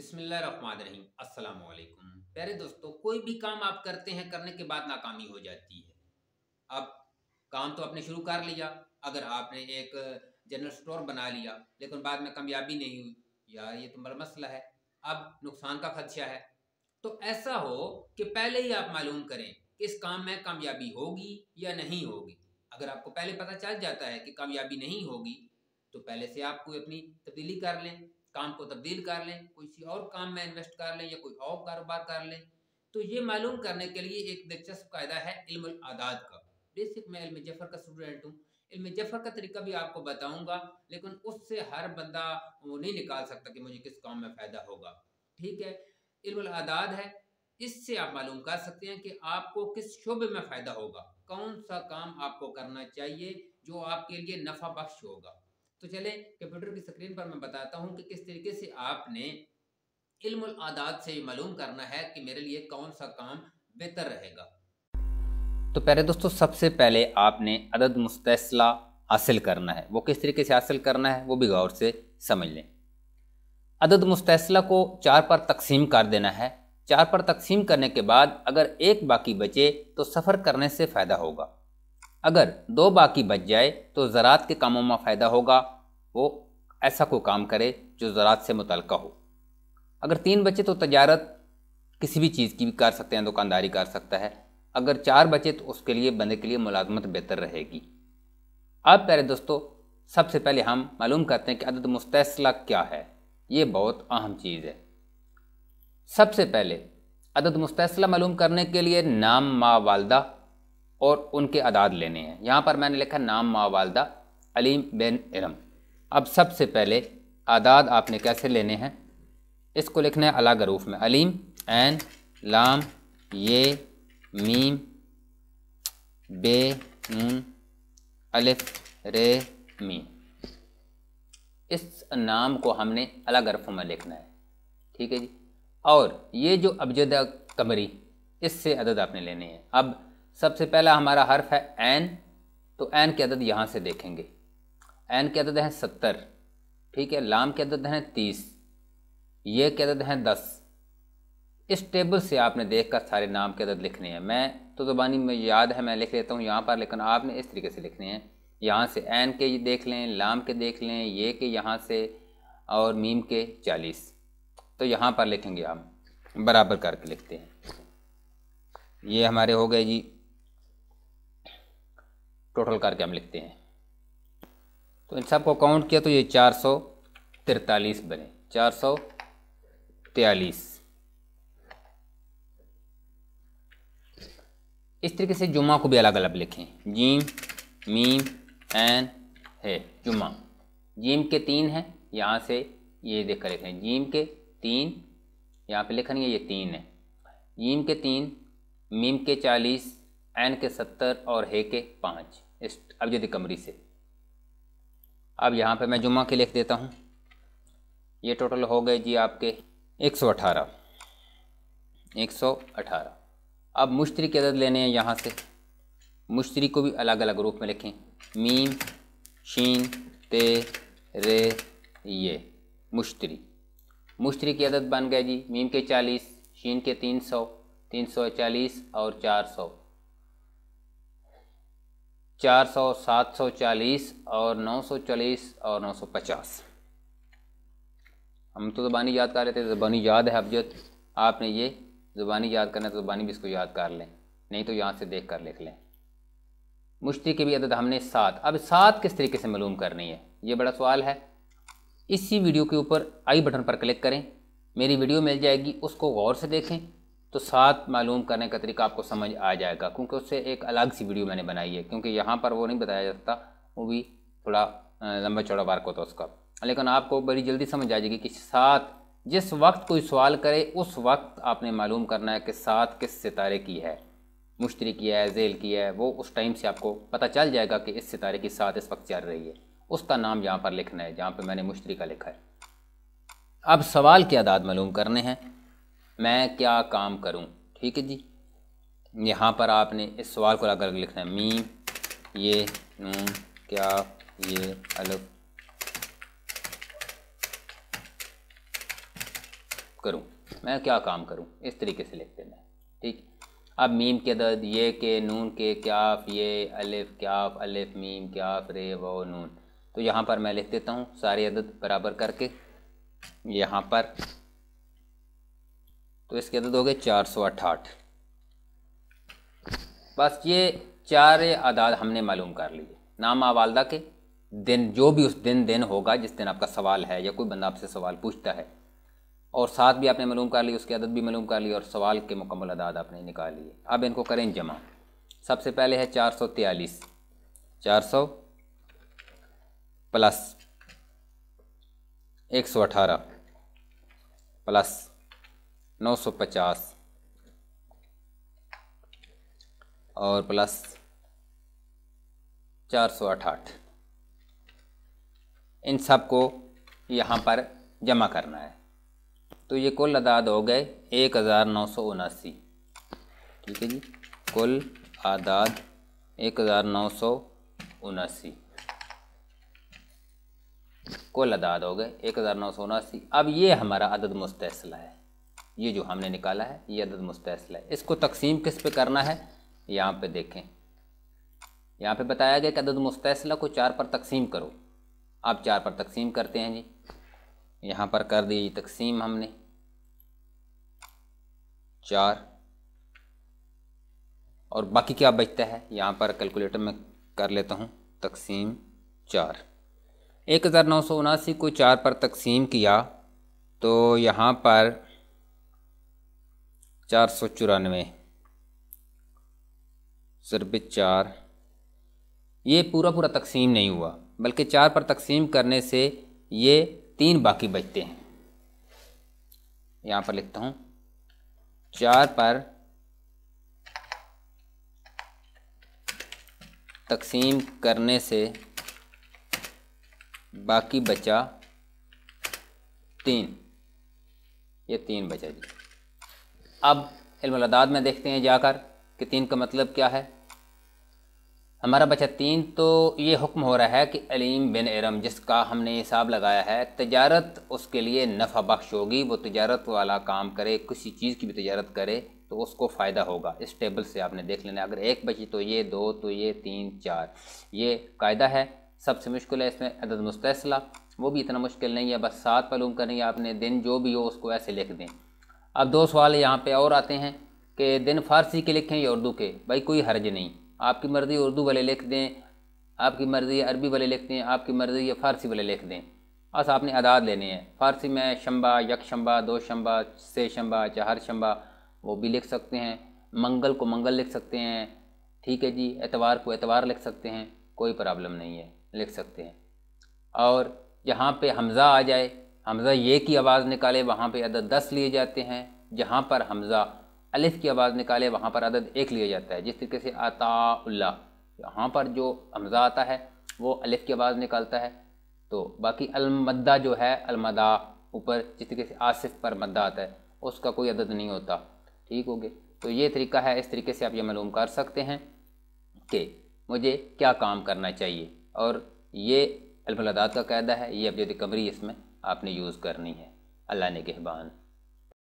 अस्सलाम वालेकुम प्यारे दोस्तों कोई भी काम आप करते हैं करने के बाद नाकामी हो जाती है अब काम तो आपने शुरू कर लिया अगर आपने एक जनरल स्टोर बना लिया लेकिन बाद में कामयाबी नहीं हुई यार ये तो बड़ा मसला है अब नुकसान का खदशा है तो ऐसा हो कि पहले ही आप मालूम करें कि इस काम में कामयाबी होगी या नहीं होगी अगर आपको पहले पता चल जाता है कि कामयाबी नहीं होगी तो पहले से आप कोई अपनी तब्दीली कर लें काम को तब्दील कर लें किसी और काम में इन्वेस्ट कर लें या कोई और कारोबार कर लें तो ये मालूम करने के लिए एक दिलचस्प कायदा है इल्म आदाद का बेसिक मैं इल्म जफर का स्टूडेंट हूँ इल्म जफर का तरीका भी आपको बताऊंगा लेकिन उससे हर बंदा वो नहीं निकाल सकता कि मुझे किस काम में फ़ायदा होगा ठीक है इल्म आदाद है इससे आप मालूम कर सकते हैं कि आपको किस शुभ में फ़ायदा होगा कौन सा काम आपको करना चाहिए जो आपके लिए नफा बख्श होगा तो चले कंप्यूटर की स्क्रीन पर मैं बताता हूँ कि किस तरीके से आपने इल्म आदात से मालूम करना है कि मेरे लिए कौन सा काम बेहतर रहेगा तो पहले दोस्तों सबसे पहले आपने अदद मुस्तला हासिल करना है वो किस तरीके से हासिल करना है वो भी गौर से समझ लें अदद मुस्तला को चार पर तकसीम कर देना है चार पर तकसीम करने के बाद अगर एक बाकी बचे तो सफ़र करने से फ़ायदा होगा अगर दो बाकी बच जाए तो ज़रात के कामों में फ़ायदा होगा वो ऐसा कोई काम करे जो ज़रात से मुतल हो अगर तीन बचे तो तजारत किसी भी चीज़ की भी कर सकते हैं दुकानदारी कर सकता है अगर चार बचे तो उसके लिए बंदे के लिए मुलाजमत बेहतर रहेगी अब प्यारे दोस्तों सबसे पहले हम मालूम करते हैं कि अदद मुस्तला क्या है ये बहुत अहम चीज़ है सबसे पहले अदद मुस्तला मालूम करने के लिए नाम माँ वालदा और उनके आदाद लेने हैं यहाँ पर मैंने लिखा नाम वालदा अलीम बिन इलम अब सबसे पहले आदाद आपने कैसे लेने हैं इसको लिखना है अलग रूफ में अलीम एन लाम ये मीम बे नून अलिफ रे मी इस नाम को हमने अलग अरफों में लिखना है ठीक है जी और ये जो अबजद कमरी इससे अदद आपने लेने हैं अब सबसे पहला हमारा हर्फ है एन तो एन के अदद यहाँ से देखेंगे एन के अदद है सत्तर ठीक है लाम के अदद है तीस ये के अदद है दस इस टेबल से आपने देख कर सारे नाम के अदद लिखने हैं मैं तो जबानी में याद है मैं लिख लेता हूँ यहाँ पर लेकिन आपने इस तरीके से लिखने हैं यहाँ से एन के देख लें लाम के देख लें ये के यहाँ से और मीम के चालीस तो यहाँ पर लिखेंगे आप बराबर करके लिखते हैं ये हमारे हो गए जी टोटल करके हम लिखते हैं तो इन सबको काउंट किया तो ये चार सौ तिरतालीस बने चार सौ तयालीस इस तरीके से जुम्मा को भी अलग अलग लिखें जीम मीम एन है जुम्मा जीम के तीन हैं यहाँ से ये देख कर लिखें जीम के तीन यहाँ पे लिखेंगे ये तीन है जीम के तीन मीम के चालीस एन के सत्तर और हे के पाँच इस अब यदि कमरी से अब यहाँ पे मैं जुमा के लिख देता हूँ ये टोटल हो गए जी आपके एक सौ अठारह एक सौ अठारह अब मुश्तरी की अदद लेने हैं यहाँ से मुश्तरी को भी अलग अलग रूप में लिखें मीम शीन ते रे ये मुश्तरी मुश्तरी की अदद बन गए जी मीम के चालीस शीन के तीन सौ तीन सौ चालीस और चार सौ 400 740 और 940 और 950 हम तो ज़बानी याद कर रहे थे ज़बानी याद है अबजत आपने ये ज़बानी याद करना तो ज़ुबानी भी इसको याद कर लें नहीं तो यहाँ से देख कर लिख लें मुश्ती के भी अदद हमने सात अब सात किस तरीके से मालूम करनी है ये बड़ा सवाल है इसी वीडियो के ऊपर आई बटन पर क्लिक करें मेरी वीडियो मिल जाएगी उसको गौर से देखें तो सात मालूम करने का तरीका आपको समझ आ जाएगा क्योंकि उससे एक अलग सी वीडियो मैंने बनाई है क्योंकि यहाँ पर वो नहीं बताया जाता वो भी थोड़ा लंबा चौड़ा को होता तो उसका लेकिन आपको बड़ी जल्दी समझ आ जाएगी कि सात जिस वक्त कोई सवाल करे उस वक्त आपने मालूम करना है कि सात किस सितारे की है मुश्तरी की है जेल की है वो उस टाइम से आपको पता चल जाएगा कि इस सितारे की सात इस वक्त चल रही है उसका नाम यहाँ पर लिखना है जहाँ पर मैंने मुश्तरी का लिखा है अब सवाल के आदाद मालूम करने हैं मैं क्या काम करूं ठीक है जी यहाँ पर आपने इस सवाल को अलग अलग लिखना है मी ये नू क्या ये अलग करूं मैं क्या काम करूं इस तरीके से लिखते हैं ठीक अब मीम के दर्द ये के नून के क्याफ ये अलिफ क्याफ अलिफ मीम क्याफ रे वो नून तो यहाँ पर मैं लिख देता हूँ सारे अदद बराबर करके यहाँ पर तो इसके अंदर हो गए चार सौ अट्ठाठ बस ये चार आदाद हमने मालूम कर लिए नामा वालदा के दिन जो भी उस दिन दिन होगा जिस दिन आपका सवाल है या कोई बंदा आपसे सवाल पूछता है और साथ भी आपने मालूम कर लिया उसकी आदत भी मालूम कर ली और सवाल के मुकम्मल अदाद आपने निकाल लिए अब इनको करें जमा सबसे पहले है चार सौ तियालीस चार सौ प्लस एक सौ अठारह प्लस नौ सौ पचास और प्लस चार सौ अठाठ इन सब को यहाँ पर जमा करना है तो ये कुल अदाद हो गए एक हज़ार नौ सौ उनासी ठीक है जी कुल आदाद एक हज़ार नौ सौ उनासी कुल अदाद हो गए एक हज़ार नौ सौ उनासी अब ये हमारा अदद मुस्तला है ये जो हमने निकाला है ये अदद मुस्तला है इसको तकसीम किस पे करना है यहाँ पे देखें यहाँ पे बताया गया कि अदद मुस्तला को चार पर तकसीम करो आप चार पर तकसीम करते हैं जी यहाँ पर कर दी तकसीम हमने चार और बाकी क्या बचता है यहाँ पर कैलकुलेटर में कर लेता हूँ तकसीम चार एक हज़ार नौ सौ उनासी को चार पर तकसीम किया तो यहाँ पर चार सौ चौरानवे ज़रब चार ये पूरा पूरा तकसीम नहीं हुआ बल्कि चार पर तकसीम करने से ये तीन बाकी बचते हैं यहाँ पर लिखता हूँ चार पर तकसीम करने से बाकी बचा तीन ये तीन बचा जी अब इल्मदाद में देखते हैं जाकर कि तीन का मतलब क्या है हमारा बचा तीन तो ये हुक्म हो रहा है कि अलीम बिन इरम जिसका हमने हिसाब लगाया है तजारत उसके लिए नफ़ा बख्श होगी वो तजारत वाला काम करे किसी चीज़ की भी तजारत करे तो उसको फ़ायदा होगा इस टेबल से आपने देख लेना अगर एक बची तो ये दो तो ये तीन चार ये कायदा है सबसे मुश्किल है इसमें अदद मुस्तला वो भी इतना मुश्किल नहीं है बस सात मालूम करेंगे आपने दिन जो भी हो उसको ऐसे लिख दें अब दो सवाल यहाँ पे और आते हैं कि दिन फारसी के लिखें या उर्दू के भाई कोई हर्ज नहीं आपकी मर्ज़ी उर्दू वाले लिख दें आपकी मर्ज़ी अरबी वाले लिख दें आपकी मर्ज़ी या फ़ारसी वाले लिख दें बस आपने अदाद लेने हैं फ़ारसी में शंबा यकशंबा दो शंबा से शंबा चार शंबा वो भी लिख सकते हैं मंगल को मंगल लिख सकते हैं ठीक है जी एतवार को एतवार लिख सकते हैं कोई प्रॉब्लम नहीं है लिख सकते हैं और यहाँ पे हमज़ा आ जाए हमज़ा ये की आवाज़ निकाले वहाँ पर अदद दस लिए जाते हैं जहाँ पर हमज़ा अलिफ की आवाज़ निकाले वहाँ पर अदद एक लिया जाता है जिस तरीके से अताउल्ला यहाँ पर जो हमज़ा आता है वो अलिफ की आवाज़ निकालता है तो बाकी अलमदा जो है अलमदा ऊपर जिस तरीके से आसिफ पर मद्दा आता है उसका कोई अदद नहीं होता ठीक हो गए तो ये तरीका है इस तरीके से आप ये मालूम कर सकते हैं कि मुझे क्या काम करना चाहिए और ये अलमदात का कायदा है ये अबजद कमरी इसमें आपने यूज़ करनी है अल्लाह ने कहबान